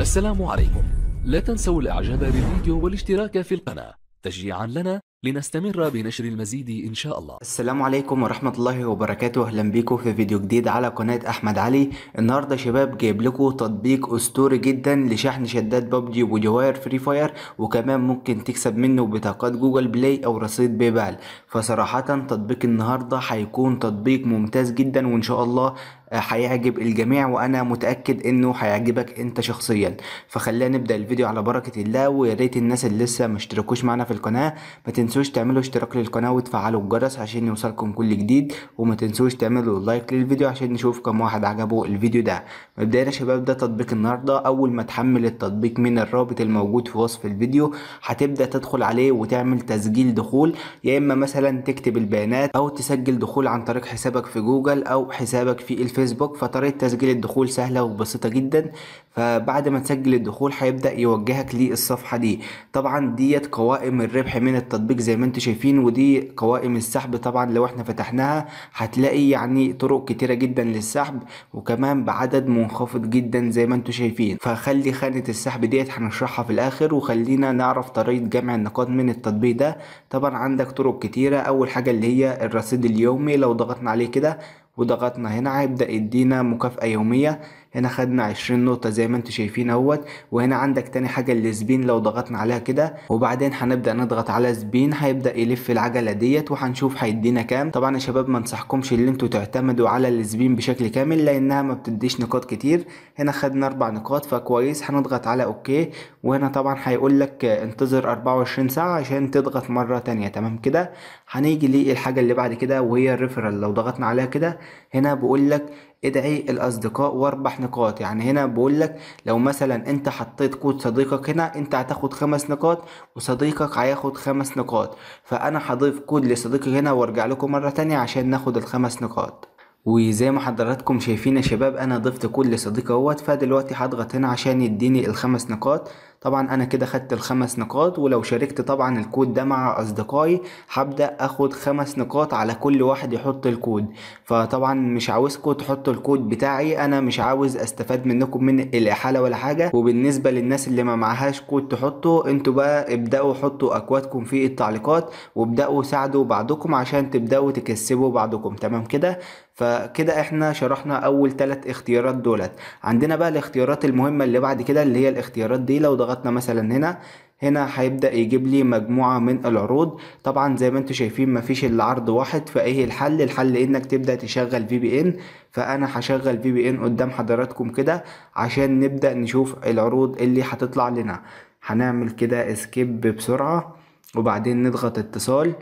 السلام عليكم لا تنسوا الاعجاب بالفيديو والاشتراك في القناة تشجيعا لنا لنستمر بنشر المزيد إن شاء الله السلام عليكم ورحمة الله وبركاته أهلا بيكم في فيديو جديد على قناة أحمد علي النهاردة شباب جايب لكم تطبيق أسطوري جدا لشحن شدات بابجي وجواير فري فاير وكمان ممكن تكسب منه بطاقات جوجل بلاي أو رصيد بيبال فصراحة تطبيق النهاردة هيكون تطبيق ممتاز جدا وإن شاء الله هيعجب الجميع وانا متاكد انه هيعجبك انت شخصيا فخلينا نبدا الفيديو على بركه الله ويا ريت الناس اللي لسه ما اشتركوش معانا في القناه ما تنسوش تعملوا اشتراك للقناه وتفعلوا الجرس عشان يوصلكم كل جديد وما تنسوش تعملوا لايك للفيديو عشان نشوف كم واحد عجبه الفيديو ده مبدئيا يا شباب ده تطبيق النهارده اول ما تحمل التطبيق من الرابط الموجود في وصف الفيديو هتبدا تدخل عليه وتعمل تسجيل دخول يا اما مثلا تكتب البيانات او تسجل دخول عن طريق حسابك في جوجل او حسابك في الفيديو. الفيسبوك فطريقة تسجيل الدخول سهلة وبسيطة جدا فبعد ما تسجل الدخول هيبدأ يوجهك للصفحة دي طبعا ديت قوائم الربح من التطبيق زي ما انتم شايفين ودي قوائم السحب طبعا لو احنا فتحناها هتلاقي يعني طرق كتيرة جدا للسحب وكمان بعدد منخفض جدا زي ما انتم شايفين فخلي خانة السحب ديت هنشرحها في الاخر وخلينا نعرف طريقة جمع النقاط من التطبيق ده طبعا عندك طرق كتيرة اول حاجة اللي هي الرصيد اليومي لو ضغطنا عليه كده وضغطنا هنا هيبدأ يدينا مكافأة يومية هنا خدنا 20 نقطة زي ما انتوا شايفين اهوت وهنا عندك تاني حاجة السبين لو ضغطنا عليها كده وبعدين هنبدأ نضغط على سبين هيبدأ يلف العجلة ديت وهنشوف هيدينا كام طبعا يا شباب ما انصحكمش ان انتوا تعتمدوا على السبين بشكل كامل لانها ما بتديش نقاط كتير هنا خدنا اربع نقاط فكويس هنضغط على اوكي وهنا طبعا هيقول لك انتظر 24 ساعة عشان تضغط مرة تانية تمام كده هنيجي للحاجة اللي بعد كده وهي الريفرال لو ضغطنا عليها كده هنا بقول لك ادعي الاصدقاء واربح نقاط يعني هنا بقول لك لو مثلا انت حطيت كود صديقك هنا انت هتاخد خمس نقاط وصديقك هياخد خمس نقاط فانا هضيف كود لصديقي هنا وارجع لكم مرة تانية عشان ناخد الخمس نقاط وزي ما حضراتكم شايفين يا شباب انا ضفت كود لصديقي اهوت فدلوقتي هضغط هنا عشان يديني الخمس نقاط طبعا انا كده خدت الخمس نقاط ولو شاركت طبعا الكود ده مع اصدقائي هبدا اخد خمس نقاط على كل واحد يحط الكود فطبعا مش عاوزكم تحطوا الكود بتاعي انا مش عاوز استفاد منكم من الاحاله ولا حاجه وبالنسبه للناس اللي ما معهاش كود تحطه انتوا بقى ابداوا حطوا اكوادكم في التعليقات وابداوا ساعدوا بعضكم عشان تبداوا تكسبوا بعضكم تمام كده فكده احنا شرحنا اول ثلاث اختيارات دولت عندنا بقى الاختيارات المهمه اللي بعد كده اللي هي الاختيارات دي لو ضغطنا مثلا هنا هنا هيبدأ يجيب لي مجموعة من العروض طبعا زي ما انتم شايفين مفيش الا عرض واحد فايه الحل الحل انك تبدأ تشغل في بي ان فانا هشغل في بي ان قدام حضراتكم كده عشان نبدأ نشوف العروض اللي هتطلع لنا هنعمل كده اسكيب بسرعة وبعدين نضغط اتصال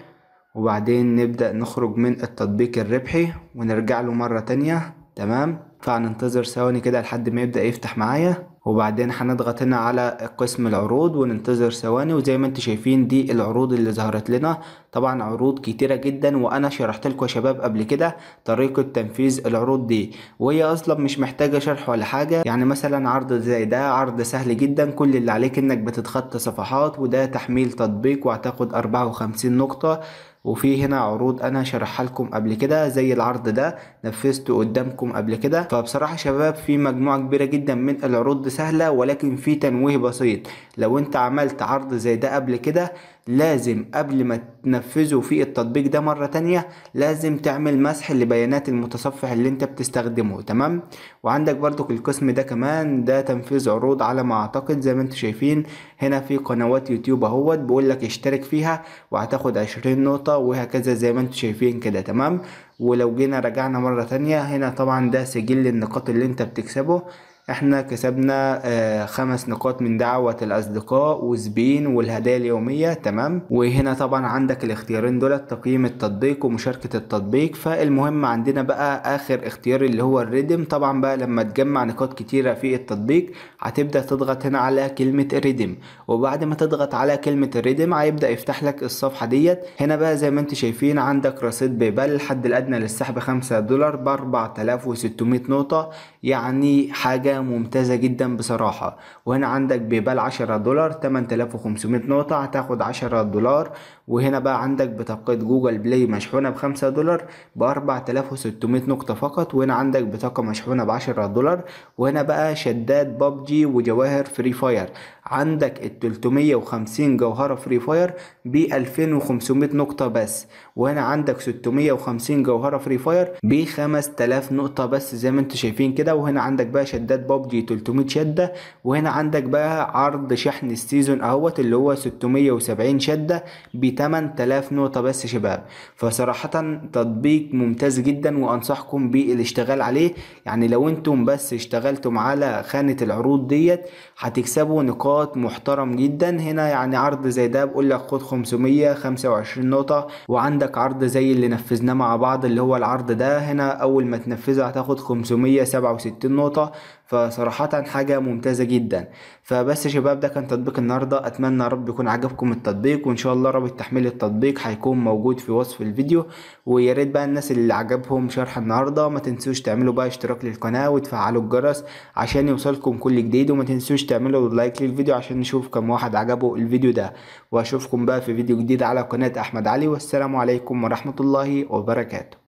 وبعدين نبدأ نخرج من التطبيق الربحي ونرجع له مرة تانية تمام فهننتظر ثواني كده لحد ما يبدأ يفتح معايا وبعدين هنضغط هنا على قسم العروض وننتظر ثواني وزي ما انتم شايفين دي العروض اللي ظهرت لنا طبعا عروض كتيرة جدا وانا شرحت لكم يا شباب قبل كده طريقة تنفيذ العروض دي وهي اصلا مش محتاجة شرح ولا حاجة يعني مثلا عرض زي ده عرض سهل جدا كل اللي عليك انك بتتخطى صفحات وده تحميل تطبيق واعتقد 54 نقطة وفي هنا عروض انا شرحها لكم قبل كده زي العرض ده نفذته قدامكم قبل كده فبصراحه شباب في مجموعه كبيره جدا من العروض سهله ولكن في تنويه بسيط لو انت عملت عرض زي ده قبل كده لازم قبل ما تنفذه في التطبيق ده مرة تانية لازم تعمل مسح لبيانات المتصفح اللي انت بتستخدمه تمام وعندك برضك القسم ده كمان ده تنفيذ عروض على ما اعتقد زي ما انتم شايفين هنا في قنوات يوتيوب اهوت بقول لك اشترك فيها وهتاخد 20 نقطة وهكذا زي ما انتم شايفين كده تمام ولو جينا رجعنا مرة تانية هنا طبعا ده سجل النقاط اللي انت بتكسبه احنا كسبنا آه، خمس نقاط من دعوة الأصدقاء وزبين والهدايا اليومية تمام وهنا طبعا عندك الاختيارين دول تقييم التطبيق ومشاركة التطبيق فالمهم عندنا بقى آخر اختيار اللي هو الريدم طبعا بقى لما تجمع نقاط كتيرة في التطبيق هتبدأ تضغط هنا على كلمة الريدم وبعد ما تضغط على كلمة الريدم هيبدأ يفتح لك الصفحة ديت هنا بقى زي ما انت شايفين عندك رصيد بيبال الحد الأدنى للسحب خمسة دولار ب وستمائة نقطة يعني حاجة ممتازة جدا بصراحة وهنا عندك بيبال 10 دولار 8500 نقطة هتاخد 10 دولار وهنا بقى عندك بطاقة جوجل بلاي مشحونة ب 5 دولار ب 4600 نقطة فقط وهنا عندك بطاقة مشحونة ب 10 دولار وهنا بقى شداد بابجي وجواهر فري فاير عندك ال 350 جوهرة فري فاير ب 2500 نقطة بس وهنا عندك 650 جوهرة فري فاير ب 5000 نقطة بس زي ما انتوا شايفين كده وهنا عندك بقى شداد ببجي 300 شده وهنا عندك بقى عرض شحن السيزون اهوت اللي هو 670 شده ب 8000 نقطه بس شباب فصراحه تطبيق ممتاز جدا وانصحكم بالاشتغال عليه يعني لو انتم بس اشتغلتم على خانه العروض ديت هتكسبوا نقاط محترم جدا هنا يعني عرض زي ده بقول لك خد 525 نقطه وعندك عرض زي اللي نفذناه مع بعض اللي هو العرض ده هنا اول ما تنفذه هتاخد 567 نقطه فصراحة حاجة ممتازة جدا فبس يا شباب ده كان تطبيق النهاردة اتمنى رب يكون عجبكم التطبيق وان شاء الله رابط تحميل التطبيق هيكون موجود في وصف الفيديو وياريت بقى الناس اللي عجبهم شرح النهاردة ما تنسوش تعملوا بقى اشتراك للقناة وتفعلوا الجرس عشان يوصلكم كل جديد وما تنسوش تعملوا لايك للفيديو عشان نشوف كم واحد عجبه الفيديو ده واشوفكم بقى في فيديو جديد على قناة احمد علي والسلام عليكم ورحمة الله وبركاته